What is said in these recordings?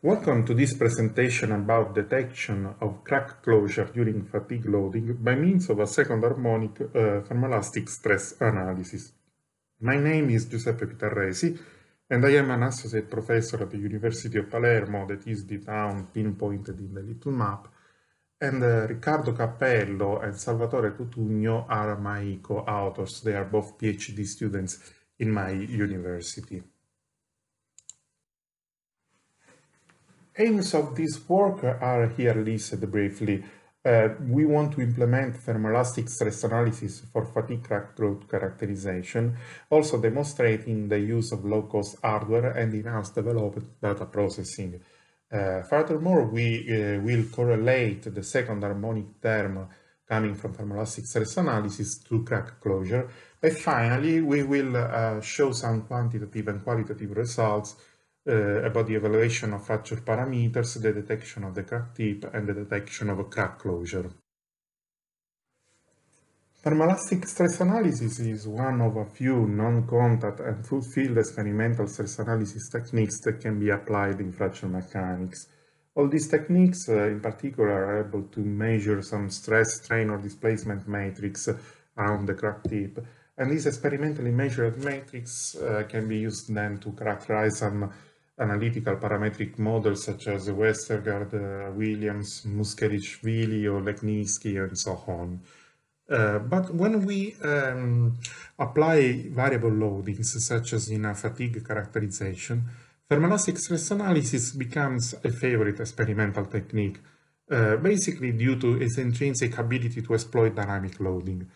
Welcome to this presentation about detection of crack closure during fatigue loading by means of a second harmonic uh, thermoelastic stress analysis. My name is Giuseppe Pitarresi and I am an associate professor at the University of Palermo, that is the town pinpointed in the little map, and uh, Riccardo Cappello and Salvatore Cutugno are my co-authors. They are both PhD students in my university. aims of this work are here listed briefly. Uh, we want to implement thermoelastic stress analysis for fatigue crack growth characterization, also demonstrating the use of low-cost hardware and in-house developed data processing. Uh, furthermore, we uh, will correlate the second harmonic term coming from thermoelastic stress analysis to crack closure. And finally, we will uh, show some quantitative and qualitative results uh, about the evaluation of fracture parameters, the detection of the crack tip, and the detection of a crack closure. Thermoelastic stress analysis is one of a few non-contact and full-field experimental stress analysis techniques that can be applied in fracture mechanics. All these techniques, uh, in particular, are able to measure some stress, strain, or displacement matrix around the crack tip. And these experimentally measured matrix uh, can be used then to characterize some analytical parametric models such as Westergaard, uh, Williams, Muskevich-Vili or Legniski and so on. Uh, but when we um, apply variable loadings, such as in a fatigue characterization, thermoelastic stress analysis becomes a favorite experimental technique, uh, basically due to its intrinsic ability to exploit dynamic loading.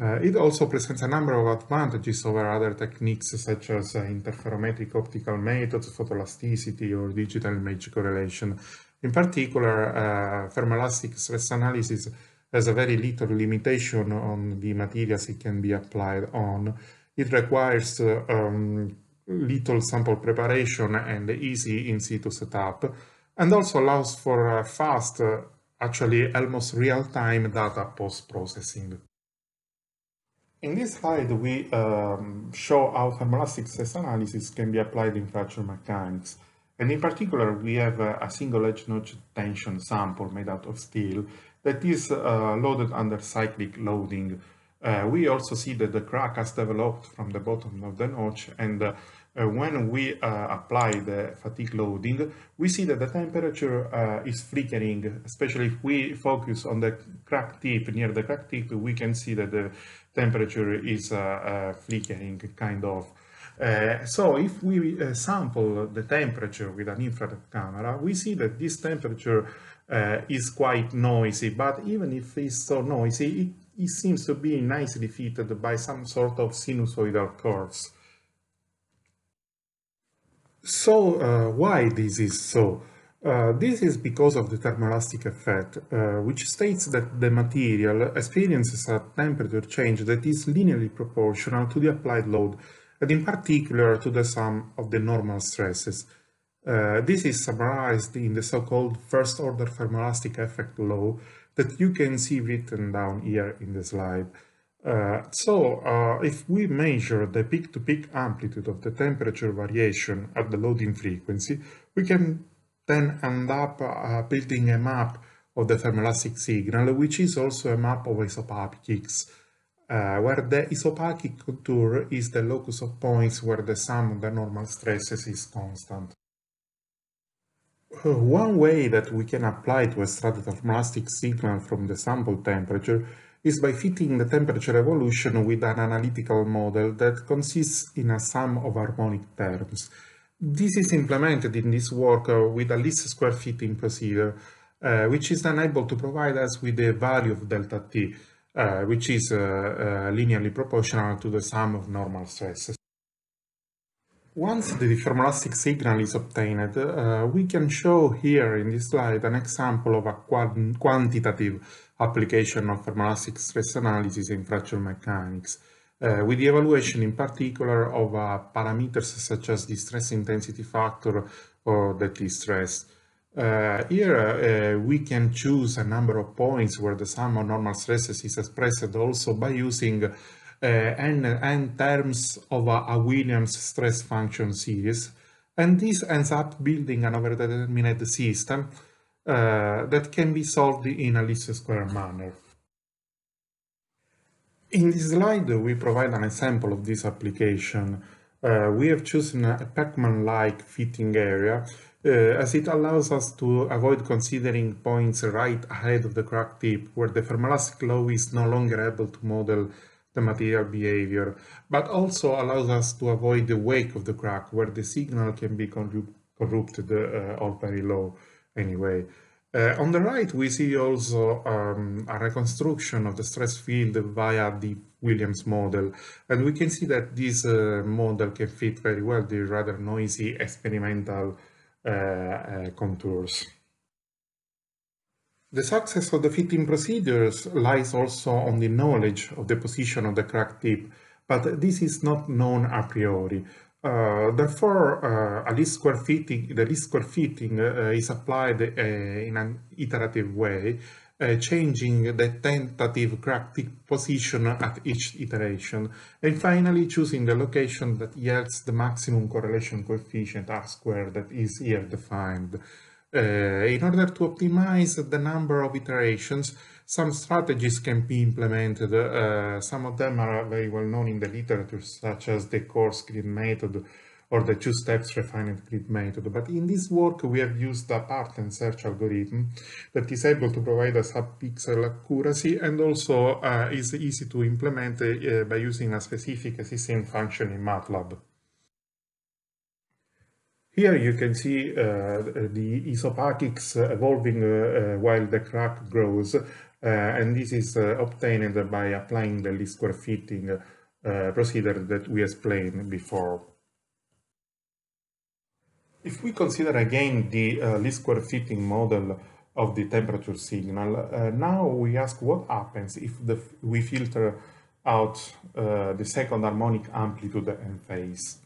Uh, it also presents a number of advantages over other techniques such as uh, interferometric optical methods, photoelasticity, or digital image correlation. In particular, uh, thermoelastic stress analysis has a very little limitation on the materials it can be applied on. It requires um, little sample preparation and easy in situ setup, and also allows for uh, fast, uh, actually almost real-time data post-processing. In this slide, we um, show how thermoelastic stress analysis can be applied in fracture mechanics. And in particular, we have a, a single edge notch tension sample made out of steel that is uh, loaded under cyclic loading. Uh, we also see that the crack has developed from the bottom of the notch and uh, uh, when we uh, apply the fatigue loading, we see that the temperature uh, is flickering, especially if we focus on the crack tip, near the crack tip, we can see that the temperature is uh, flickering kind of. Uh, so if we uh, sample the temperature with an infrared camera, we see that this temperature uh, is quite noisy, but even if it's so noisy, it, it seems to be nicely fitted by some sort of sinusoidal curves. So uh, why this is so? Uh, this is because of the thermoelastic effect, uh, which states that the material experiences a temperature change that is linearly proportional to the applied load, and in particular to the sum of the normal stresses. Uh, this is summarized in the so-called first-order thermoelastic effect law that you can see written down here in the slide. Uh, so uh, if we measure the peak-to-peak -peak amplitude of the temperature variation at the loading frequency, we can then end up uh, building a map of the thermoelastic signal, which is also a map of isopacics, uh, where the isopachic contour is the locus of points where the sum of the normal stresses is constant. Uh, one way that we can apply to a strato signal from the sample temperature is by fitting the temperature evolution with an analytical model that consists in a sum of harmonic terms. This is implemented in this work uh, with a least square fitting procedure, uh, which is then able to provide us with the value of delta t, uh, which is uh, uh, linearly proportional to the sum of normal stresses. Once the deformlastic signal is obtained, uh, we can show here in this slide an example of a quant quantitative application of thermoelastic stress analysis in fracture mechanics, uh, with the evaluation in particular of uh, parameters such as the stress intensity factor or the T-stress. Uh, here uh, we can choose a number of points where the sum of normal stresses is expressed also by using uh, and, and terms of a, a Williams stress function series. And this ends up building an over-determined system uh, that can be solved in a least square manner. In this slide, we provide an example of this application. Uh, we have chosen a Pacman-like fitting area uh, as it allows us to avoid considering points right ahead of the crack tip where the thermoelastic law is no longer able to model the material behavior, but also allows us to avoid the wake of the crack where the signal can be corrupted uh, or very low anyway. Uh, on the right, we see also um, a reconstruction of the stress field via the Williams model. And we can see that this uh, model can fit very well the rather noisy experimental uh, uh, contours. The success of the fitting procedures lies also on the knowledge of the position of the crack tip, but this is not known a priori. Uh, therefore, uh, a least square fitting, the least square fitting uh, is applied uh, in an iterative way, uh, changing the tentative crack tip position at each iteration, and finally choosing the location that yields the maximum correlation coefficient R squared that is here defined. Eh, in order to optimize the number of iterations, some strategies can be implemented. Uh, some of them are very well known in the literature, such as the coarse grid method or the two steps refined grid method. But in this work, we have used a pattern search algorithm that is able to provide a subpixel accuracy and also uh, is easy to implement uh, by using a specific assistant function in MATLAB. Here you can see uh, the isopachics evolving uh, uh, while the crack grows, and this is obtained by applying the least square fitting procedure that we explained before. If we consider again the uh, least square fitting model of the temperature signal, uh, now we ask what happens if we filter out uh, the second harmonic amplitude and phase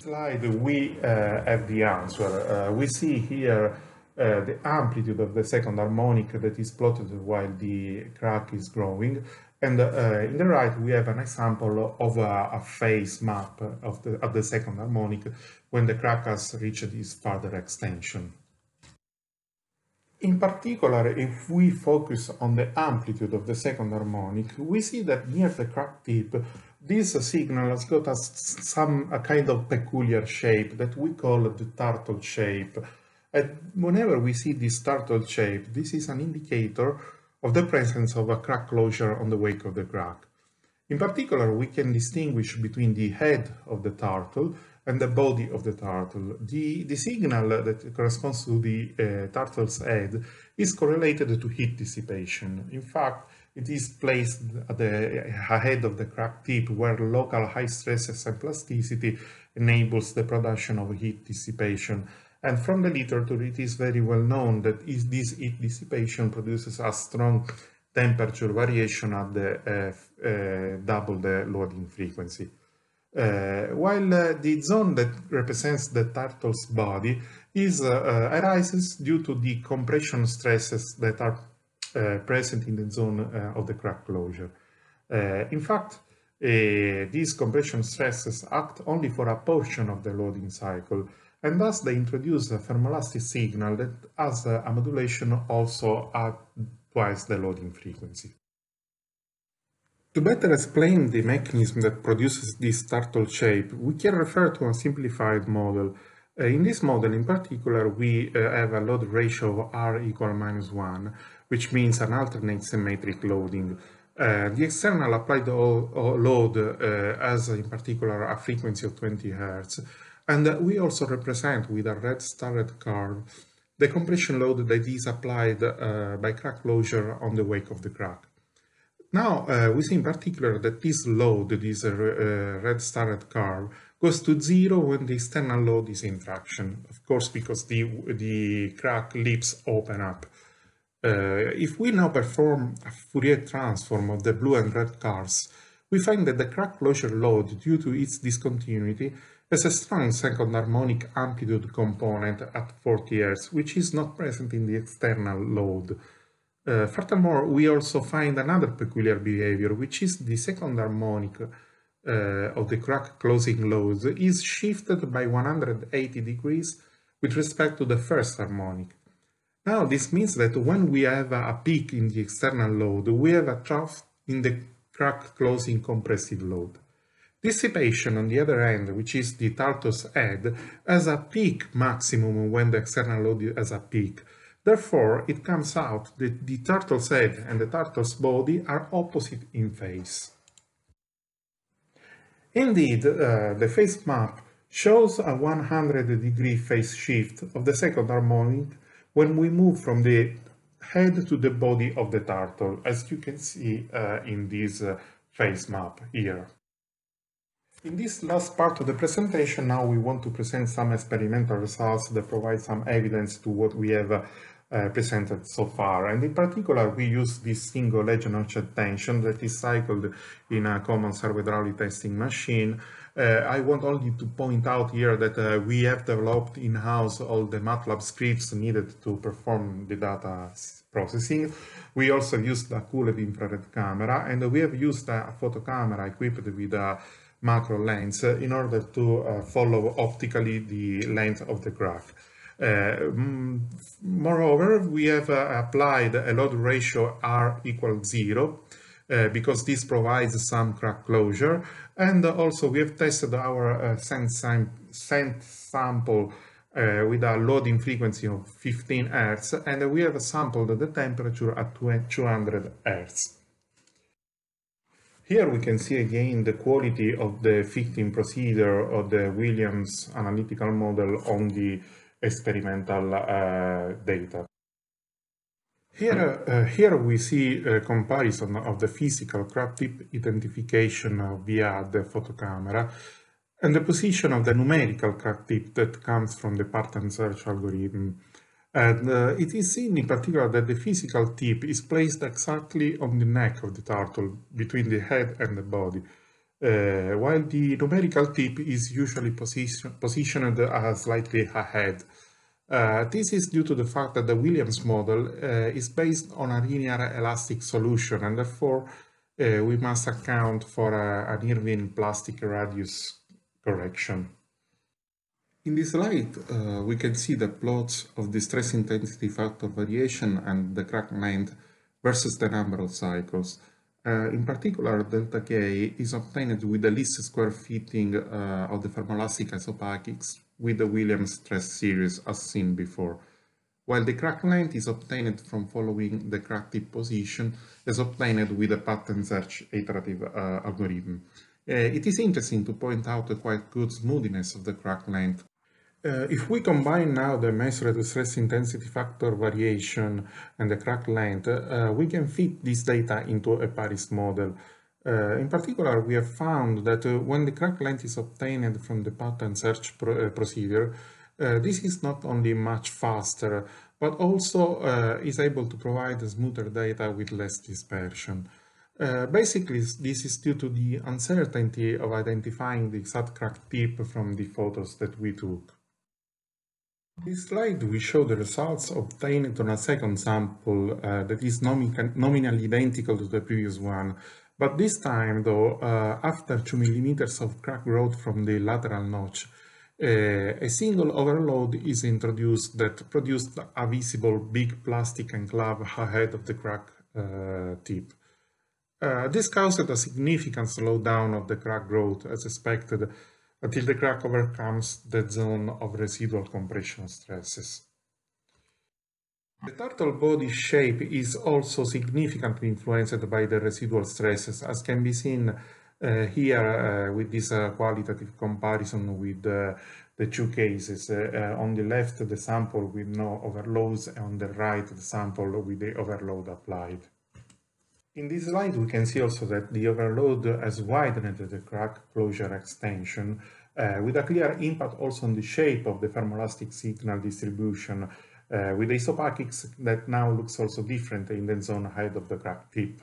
slide, we uh, have the answer. Uh, we see here uh, the amplitude of the second harmonic that is plotted while the crack is growing. And uh, in the right, we have an example of a, a phase map of the, of the second harmonic when the crack has reached its further extension. In particular, if we focus on the amplitude of the second harmonic, we see that near the crack tip, this signal has got a, some a kind of peculiar shape that we call the turtle shape. And whenever we see this turtle shape, this is an indicator of the presence of a crack closure on the wake of the crack. In particular, we can distinguish between the head of the turtle and the body of the turtle. The, the signal that corresponds to the uh, turtle's head is correlated to heat dissipation. In fact, it is placed at the head of the crack tip where local high stresses and plasticity enables the production of heat dissipation. And from the literature, it is very well known that this heat dissipation produces a strong temperature variation at the uh, uh, double the loading frequency. Uh, while uh, the zone that represents the turtle's body is uh, arises due to the compression stresses that are present in the zone of the crack closure. in fact, these compression stresses act only for a portion of the loading cycle, and thus they introduce a thermoelastic signal that has a modulation also at twice the loading frequency. To better explain the mechanism that produces this startled shape, we can refer to a simplified model. Uh, in this model in particular, we uh, have a load ratio of r equal minus 1, which means an alternate symmetric loading. Uh, the external applied load uh, has in particular a frequency of 20 Hz, and we also represent with a red starred curve the compression load that is applied uh, by crack closure on the wake of the crack. Now uh, we see in particular that this load, this uh, uh, red starred curve, goes to zero when the external load is in traction. Of course, because the, the crack lips open up. Uh, if we now perform a Fourier transform of the blue and red curves, we find that the crack closure load due to its discontinuity has a strong second harmonic amplitude component at 40 Hz, which is not present in the external load. Uh, furthermore, we also find another peculiar behavior, which is the second harmonic uh, of the crack closing load is shifted by 180 degrees with respect to the first harmonic. Now, this means that when we have a peak in the external load, we have a trough in the crack closing compressive load. Dissipation, on the other hand, which is the Tartus head, has a peak maximum when the external load has a peak, Therefore, it comes out that the turtle's head and the turtle's body are opposite in phase. Indeed, uh, the phase map shows a 100 degree phase shift of the second harmonic when we move from the head to the body of the turtle, as you can see uh, in this uh, phase map here. In this last part of the presentation, now we want to present some experimental results that provide some evidence to what we have uh, uh, presented so far. And in particular, we use this single edge notched tension that is cycled in a common servo hydraulic testing machine. Uh, I want only to point out here that uh, we have developed in-house all the MATLAB scripts needed to perform the data processing. We also used a cooled infrared camera, and we have used a photo camera equipped with a macro lens in order to uh, follow optically the length of the graph. Uh, moreover, we have uh, applied a load ratio R equals zero uh, because this provides some crack closure. And also we have tested our sent, sam sent sample uh, with a loading frequency of 15 Hertz and we have sampled the temperature at 200 Hertz. Here we can see again the quality of the fitting procedure of the Williams analytical model on the experimental uh, data. Here, uh, here we see a comparison of the physical crop tip identification via the photocamera and the position of the numerical crop tip that comes from the pattern search algorithm. And uh, it is seen in particular that the physical tip is placed exactly on the neck of the turtle, between the head and the body uh, while the numerical tip is usually position positioned uh, slightly ahead. Uh, this is due to the fact that the Williams model uh, is based on a linear elastic solution and therefore uh, we must account for a, an Irving plastic radius correction. In this slide, uh, we can see the plots of the stress intensity factor variation and the crack length versus the number of cycles. Uh, in particular, delta K is obtained with the least square fitting uh, of the thermoelastic isopachics with the Williams stress series as seen before, while the crack length is obtained from following the crack tip position as obtained with the pattern search iterative uh, algorithm. it is interesting to point out the quite good smoothness of the crack length uh, if we combine now the measured stress intensity factor variation and the crack length, uh, we can fit this data into a Paris model. Uh, in particular, we have found that uh, when the crack length is obtained from the pattern search pro uh, procedure, uh, this is not only much faster, but also is able to provide smoother data with less dispersion. Uh, basically, this is due to the uncertainty of identifying the exact crack tip from the photos that we took this slide, we show the results obtained on a second sample uh, that is nominally identical to the previous one. But this time, though, uh, after 2 millimeters of crack growth from the lateral notch, uh, a single overload is introduced that produced a visible big plastic enclave ahead of the crack uh, tip. Uh, this caused a significant slowdown of the crack growth, as expected, until the crack overcomes the zone of residual compression stresses. The turtle body shape is also significantly influenced by the residual stresses, as can be seen uh, here uh, with this uh, qualitative comparison with uh, the two cases. Uh, uh, on the left, the sample with no overloads, and on the right, the sample with the overload applied. In this slide, we can see also that the overload has widened the crack closure extension uh, with a clear impact also on the shape of the thermoelastic signal distribution uh, with isopachics that now looks also different in the zone height of the crack tip.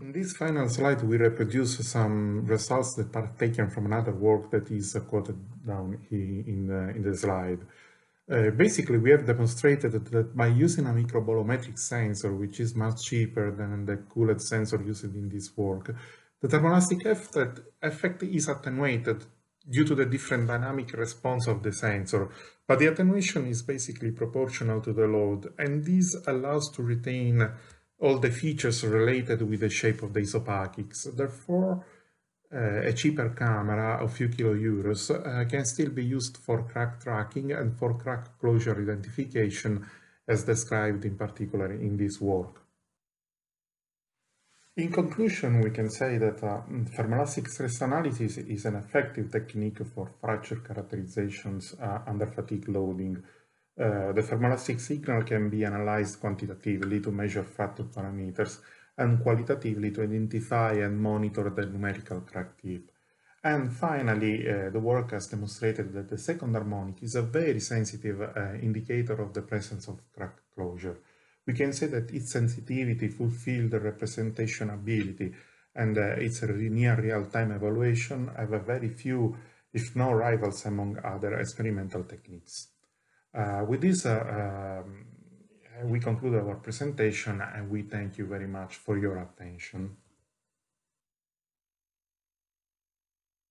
In this final slide, we reproduce some results that are taken from another work that is quoted down in the, in the slide. Uh, basically, we have demonstrated that, that, by using a microbolometric sensor, which is much cheaper than the cooled sensor used in this work, the thermoelastic effect, effect is attenuated due to the different dynamic response of the sensor, but the attenuation is basically proportional to the load, and this allows to retain all the features related with the shape of the isopachics. Therefore, Eh, a cheaper camera of few kilo euros eh, can still be used for crack tracking and for crack closure identification as described in particular in this work. In conclusion, we can say that uh, thermoelastic stress analysis is an effective technique for fracture characterizations uh, under fatigue loading. Uh, the thermoelastic signal can be analyzed quantitatively to measure fracture parameters and qualitatively to identify and monitor the numerical crack tip. And finally, uh, the work has demonstrated that the second harmonic is a very sensitive uh, indicator of the presence of crack closure. We can say that its sensitivity fulfills the representation ability and uh, its near real-time evaluation have a very few, if no rivals among other experimental techniques. Uh, with this uh, um, we conclude our presentation and we thank you very much for your attention.